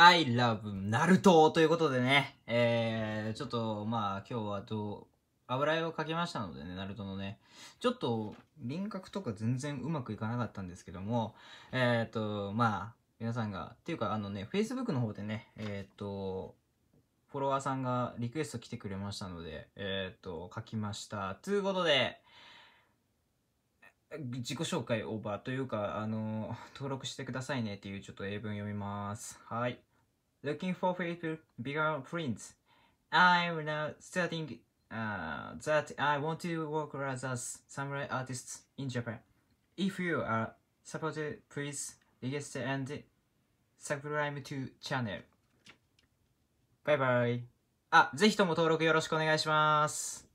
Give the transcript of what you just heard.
I love ナルトということでね、えー、ちょっとまあ今日はどう、油絵を描きましたのでね、ナルトのね、ちょっと輪郭とか全然うまくいかなかったんですけども、えっ、ー、と、まあ、皆さんが、っていうかあのね、Facebook の方でね、えっ、ー、と、フォロワーさんがリクエスト来てくれましたので、えっ、ー、と、書きました。ということで、自己紹介オーバーというか、あの、登録してくださいねっていうちょっと英文読みます。はい。Looking for people, bigger friends. I'm now studying、uh, that I want to work as a samurai artist in Japan. If you are supported, please register and subscribe to channel. バイバイ。あ、ぜひとも登録よろしくお願いします。